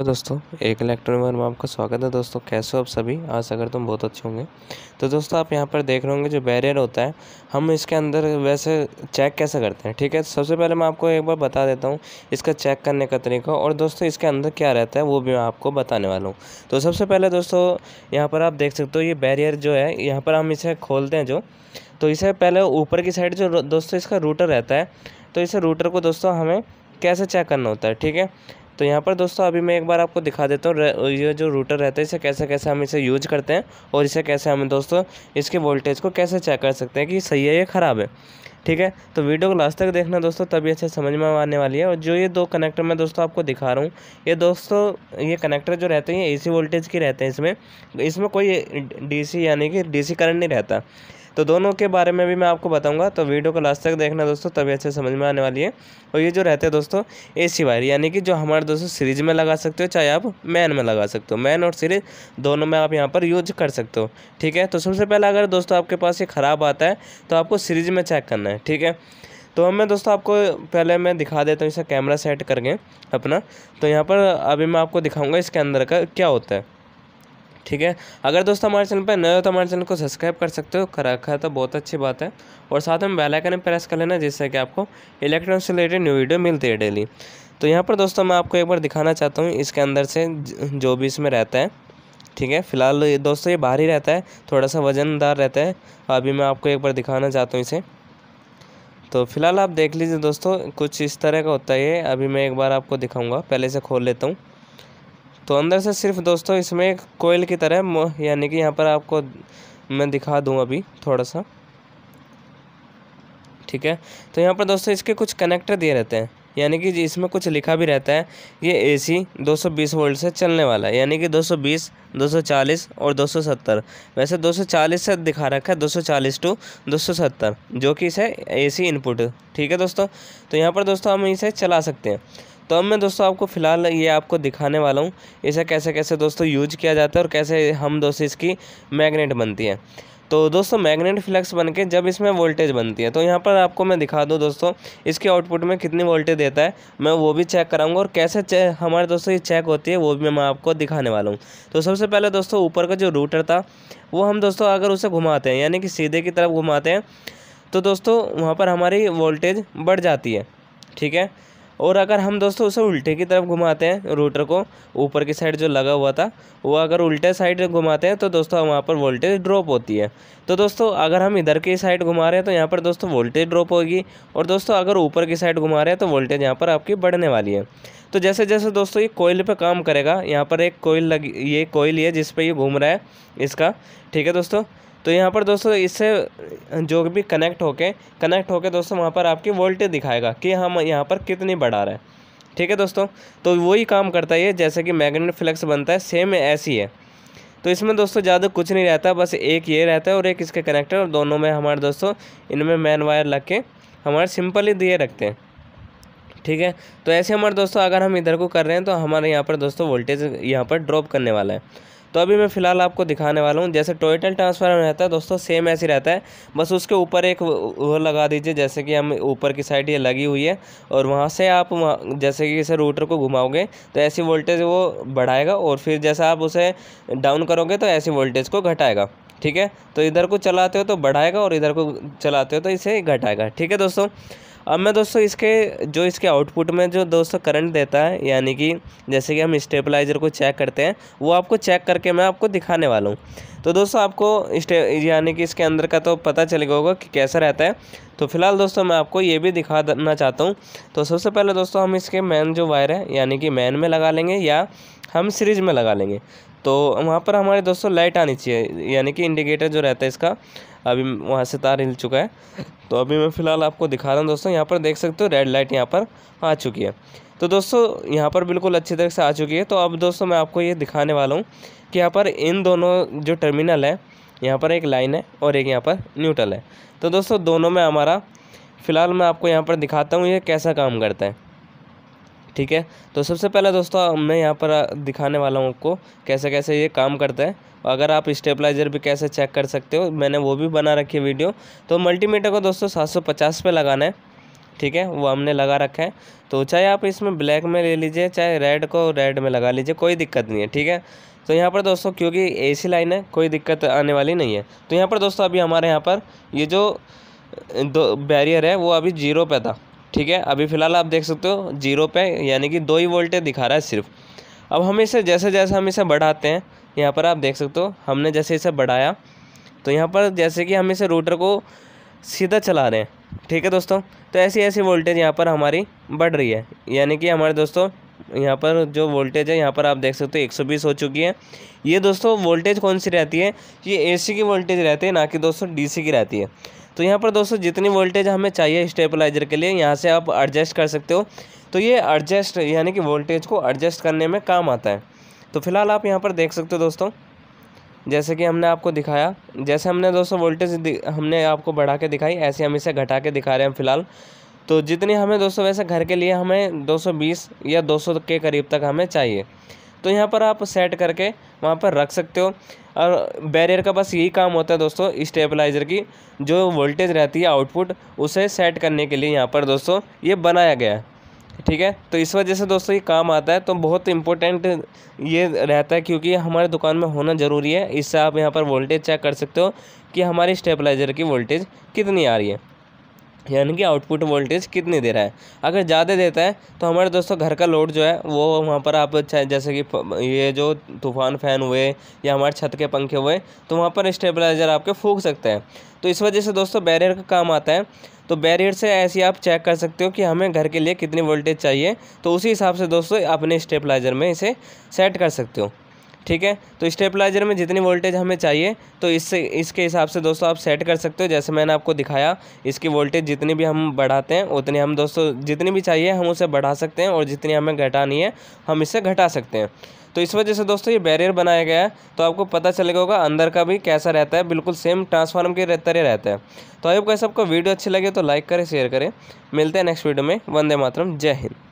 तो दोस्तों एक इलेक्ट्रॉनिक में आपका स्वागत है दोस्तों कैसे हो आप सभी आज अगर तुम बहुत अच्छे होंगे तो दोस्तों आप यहाँ पर देख रहे होंगे जो बैरियर होता है हम इसके अंदर वैसे चेक कैसे करते हैं ठीक है सबसे पहले मैं आपको एक बार बता देता हूँ इसका चेक करने का तरीका और दोस्तों इसके अंदर क्या रहता है वो भी मैं आपको बताने वाला हूँ तो सबसे पहले दोस्तों यहाँ पर आप देख सकते हो ये बैरियर जो है यहाँ पर हम इसे खोलते हैं जो तो इसे पहले ऊपर की साइड जो दोस्तों इसका रूटर रहता है तो इसे रूटर को दोस्तों हमें कैसे चेक करना होता है ठीक है तो यहाँ पर दोस्तों अभी मैं एक बार आपको दिखा देता हूँ ये जो रूटर रहता है इसे कैसे कैसे हम इसे यूज करते हैं और इसे कैसे हम दोस्तों इसके वोल्टेज को कैसे चेक कर सकते हैं कि सही है या ख़राब है ठीक है तो वीडियो को लास्ट तक देखना दोस्तों तभी अच्छे समझ में आने वाली है और जो ये दो कनेक्टर मैं दोस्तों आपको दिखा रहा हूँ ये दोस्तों ये कनेक्टर जो रहते हैं ये एसी वोल्टेज के रहते हैं इसमें इसमें कोई डीसी यानी कि डीसी करंट नहीं रहता तो दोनों के बारे में भी मैं आपको बताऊँगा तो वीडियो को लास्ट तक देखना दोस्तों तभी अच्छे समझ में आने वाली है और ये जो रहते हैं दोस्तों ए सी वायर यानी कि जो हमारे दोस्तों सीरीज में लगा सकते हो चाहे आप मैन में लगा सकते हो मैन और सीरीज दोनों में आप यहाँ पर यूज कर सकते हो ठीक है तो सबसे पहले अगर दोस्तों आपके पास ये ख़राब आता है तो आपको सीरीज में चेक करना है ठीक है तो हमें दोस्तों आपको पहले मैं दिखा देता हूँ इसका कैमरा सेट करके अपना तो यहाँ पर अभी मैं आपको दिखाऊंगा इसके अंदर का क्या होता है ठीक है अगर दोस्तों हमारे चैनल पर नए हो तो हमारे चैनल को सब्सक्राइब कर सकते हो कर रखा है तो बहुत अच्छी बात है और साथ में बेल आइकन प्रेस कर लेना जिससे कि आपको इलेक्ट्रॉनिक्स से रिलेटेड न्यू वीडियो मिलती है डेली तो यहाँ पर दोस्तों मैं आपको एक बार दिखाना चाहता हूँ इसके अंदर से जो भी इसमें रहता है ठीक है फिलहाल दोस्तों ये बाहर ही रहता है थोड़ा सा वजनदार रहता है अभी मैं आपको एक बार दिखाना चाहता हूँ इसे तो फिलहाल आप देख लीजिए दोस्तों कुछ इस तरह का होता है ये अभी मैं एक बार आपको दिखाऊँगा पहले से खोल लेता हूँ तो अंदर से सिर्फ दोस्तों इसमें कोयल की तरह यानी कि यहाँ पर आपको मैं दिखा दूँ अभी थोड़ा सा ठीक है तो यहाँ पर दोस्तों इसके कुछ कनेक्टर दिए रहते हैं यानी कि इसमें कुछ लिखा भी रहता है ये एसी 220 वोल्ट से चलने वाला है यानी कि 220, 240 और 270 वैसे 240 से दिखा रखा है 240 टू 270 जो कि इसे एसी इनपुट ठीक है दोस्तों तो यहाँ पर दोस्तों हम इसे चला सकते हैं तो अब मैं दोस्तों आपको फ़िलहाल ये आपको दिखाने वाला हूँ इसे कैसे कैसे दोस्तों यूज किया जाता है और कैसे हम दोस्तों इसकी मैगनेट बनती है तो दोस्तों मैग्नेट फ्लक्स बन के जब इसमें वोल्टेज बनती है तो यहाँ पर आपको मैं दिखा दूँ दोस्तों इसके आउटपुट में कितनी वोल्टेज देता है मैं वो भी चेक कराऊंगा और कैसे हमारे दोस्तों ये चेक होती है वो भी मैं आपको दिखाने वाला हूँ तो सबसे पहले दोस्तों ऊपर का जो रूटर था वो हम दोस्तों अगर उसे घुमाते हैं यानी कि सीधे की तरफ घुमाते हैं तो दोस्तों वहाँ पर हमारी वोल्टेज बढ़ जाती है ठीक है और अगर हम दोस्तों उसे उल्टे की तरफ घुमाते हैं रूटर को ऊपर की साइड जो लगा हुआ था वो अगर उल्टे साइड घुमाते हैं तो दोस्तों वहाँ पर वोल्टेज ड्रॉप होती है तो दोस्तों अगर हम इधर की साइड घुमा रहे हैं तो यहाँ पर दोस्तों वोल्टेज ड्रॉप होगी और दोस्तों अगर ऊपर की साइड घुमा रहे हैं तो वोल्टेज यहाँ पर आपकी बढ़ने वाली है तो जैसे जैसे दोस्तों ये कोयल पे काम करेगा यहाँ पर एक कोयल लगी ये कोयल है जिस पर ये घूम रहा है इसका ठीक है दोस्तों तो यहाँ पर दोस्तों इससे जो भी कनेक्ट होके कनेक्ट होके दोस्तों वहाँ पर आपकी वोल्टेज दिखाएगा कि हम यहाँ पर कितनी बढ़ा रहे हैं ठीक है दोस्तों तो वही काम करता है ये जैसे कि मैग्नेट फ्लैक्स बनता है सेम ऐसी है तो इसमें दोस्तों ज़्यादा कुछ नहीं रहता बस एक ये रहता है और एक इसके कनेक्टर और दोनों में हमारे दोस्तों इनमें मैन वायर लग के हमारे सिंपल ही दिए रखते हैं ठीक है तो ऐसे हमारे दोस्तों अगर हम इधर को कर रहे हैं तो हमारे यहाँ पर दोस्तों वोल्टेज यहाँ पर ड्रॉप करने वाला है तो अभी मैं फ़िलहाल आपको दिखाने वाला हूँ जैसे टोयटल ट्रांसफार्मर रहता है दोस्तों सेम ऐसे रहता है बस उसके ऊपर एक वो लगा दीजिए जैसे कि हम ऊपर की साइड ये लगी हुई है और वहाँ से आप वहाँ जैसे कि इसे रूटर को घुमाओगे तो ऐसी वोल्टेज वो बढ़ाएगा और फिर जैसा आप उसे डाउन करोगे तो ऐसी वोल्टेज को घटाएगा ठीक है तो इधर को चलाते हो तो बढ़ाएगा और इधर को चलाते हो तो इसे घटाएगा ठीक है दोस्तों अब मैं दोस्तों इसके जो इसके आउटपुट में जो दोस्तों करंट देता है यानी कि जैसे कि हम स्टेबलाइज़र को चेक करते हैं वो आपको चेक करके मैं आपको दिखाने वाला हूँ तो दोस्तों आपको स्टे यानी कि इसके अंदर का तो पता गया होगा कि कैसा रहता है तो फिलहाल दोस्तों मैं आपको ये भी दिखा देना चाहता हूँ तो सबसे पहले दोस्तों हम इसके मैन जो वायर है यानी कि मैन में लगा लेंगे या हम सीरीज़ में लगा लेंगे तो वहाँ पर हमारे दोस्तों लाइट आनी चाहिए यानी कि इंडिकेटर जो रहता है इसका अभी वहाँ से तार हिल चुका है तो अभी मैं फ़िलहाल आपको दिखा रहा हूँ दोस्तों यहाँ पर देख सकते हो रेड लाइट यहाँ पर आ चुकी है तो दोस्तों यहाँ पर बिल्कुल अच्छी तरह से आ चुकी है तो अब दोस्तों मैं आपको ये दिखाने वाला हूँ कि यहाँ पर इन दोनों जो टर्मिनल है यहाँ पर एक लाइन है और एक यहाँ पर न्यूट्रल है तो दोस्तों दोनों में हमारा फ़िलहाल मैं आपको यहाँ पर दिखाता हूँ ये कैसा काम करता है ठीक है तो सबसे पहले दोस्तों मैं यहाँ पर दिखाने वाला हूँ आपको कैसे कैसे ये काम करता है अगर आप स्टेबलाइजर भी कैसे चेक कर सकते हो मैंने वो भी बना रखी है वीडियो तो मल्टीमीटर को दोस्तों 750 पे लगाना है ठीक है वो हमने लगा रखा है तो चाहे आप इसमें ब्लैक में ले लीजिए चाहे रेड को रेड में लगा लीजिए कोई दिक्कत नहीं है ठीक है तो यहाँ पर दोस्तों क्योंकि ए लाइन है कोई दिक्कत आने वाली नहीं है तो यहाँ पर दोस्तों अभी हमारे यहाँ पर ये जो दो बैरियर है वो अभी जीरो पे था ठीक है अभी फ़िलहाल आप देख सकते हो जीरो पे यानी कि दो ही वोल्टेज दिखा रहा है सिर्फ अब हम इसे जैसे जैसे हम इसे बढ़ाते हैं यहाँ पर आप देख सकते हो हमने जैसे इसे बढ़ाया तो यहाँ पर जैसे कि हम इसे रूटर को सीधा चला रहे हैं ठीक है दोस्तों तो ऐसी ऐसी वोल्टेज यहाँ पर हमारी बढ़ रही है यानी कि हमारे दोस्तों यहाँ पर जो वोल्टेज है यहाँ पर आप देख सकते हो 120 हो चुकी है ये दोस्तों वोल्टेज कौन सी रहती है ये एसी की वोल्टेज रहती है ना कि दोस्तों डीसी की रहती है तो यहाँ पर दोस्तों जितनी वोल्टेज हमें चाहिए स्टेबलाइजर के लिए यहाँ से आप एडजस्ट कर सकते हो तो ये एडजस्ट यानी कि वोल्टेज को एडजस्ट करने में काम आता है तो फिलहाल आप यहाँ पर देख सकते हो दोस्तों जैसे कि हमने आपको दिखाया जैसे हमने दोस्तों वोल्टेज हमने आपको बढ़ा के दिखाई ऐसे हम इसे घटा के दिखा रहे हैं फिलहाल तो जितनी हमें दोस्तों वैसे घर के लिए हमें 220 या 200 के करीब तक हमें चाहिए तो यहाँ पर आप सेट करके वहाँ पर रख सकते हो और बैरियर का बस यही काम होता है दोस्तों स्टेबलाइज़र की जो वोल्टेज रहती है आउटपुट उसे सेट करने के लिए यहाँ पर दोस्तों ये बनाया गया है ठीक है तो इस वजह से दोस्तों ये काम आता है तो बहुत इम्पोर्टेंट ये रहता है क्योंकि हमारे दुकान में होना ज़रूरी है इससे आप यहाँ पर वोल्टेज चेक कर सकते हो कि हमारे स्टेबलाइज़र की वोल्टेज कितनी आ रही है यानी कि आउटपुट वोल्टेज कितनी दे रहा है अगर ज़्यादा देता है तो हमारे दोस्तों घर का लोड जो है वो वहाँ पर आप चाहे जैसे कि ये जो तूफान फैन हुए या हमारे छत के पंखे हुए तो वहाँ पर स्टेबलाइज़र आपके फूक सकते हैं तो इस वजह से दोस्तों बैरियर का काम आता है तो बैरियर से ऐसे आप चेक कर सकते हो कि हमें घर के लिए कितनी वोल्टेज चाहिए तो उसी हिसाब से दोस्तों अपने स्टेबलाइज़र में इसे सेट कर सकते हो ठीक है तो स्टेबलाइजर में जितनी वोल्टेज हमें चाहिए तो इससे इसके हिसाब से दोस्तों आप सेट कर सकते हो जैसे मैंने आपको दिखाया इसकी वोल्टेज जितनी भी हम बढ़ाते हैं उतनी हम दोस्तों जितनी भी चाहिए हम उसे बढ़ा सकते हैं और जितनी हमें घटानी है हम इससे घटा सकते हैं तो इस वजह से दोस्तों ये बैरियर बनाया गया है तो आपको पता चलेगा होगा अंदर का भी कैसा रहता है बिल्कुल सेम ट्रांसफार्म के तरह रहता है तो आई होप कैसे आपको वीडियो अच्छी लगे तो लाइक करें शेयर करें मिलते हैं नेक्स्ट वीडियो में वंदे मातरम जय हिंद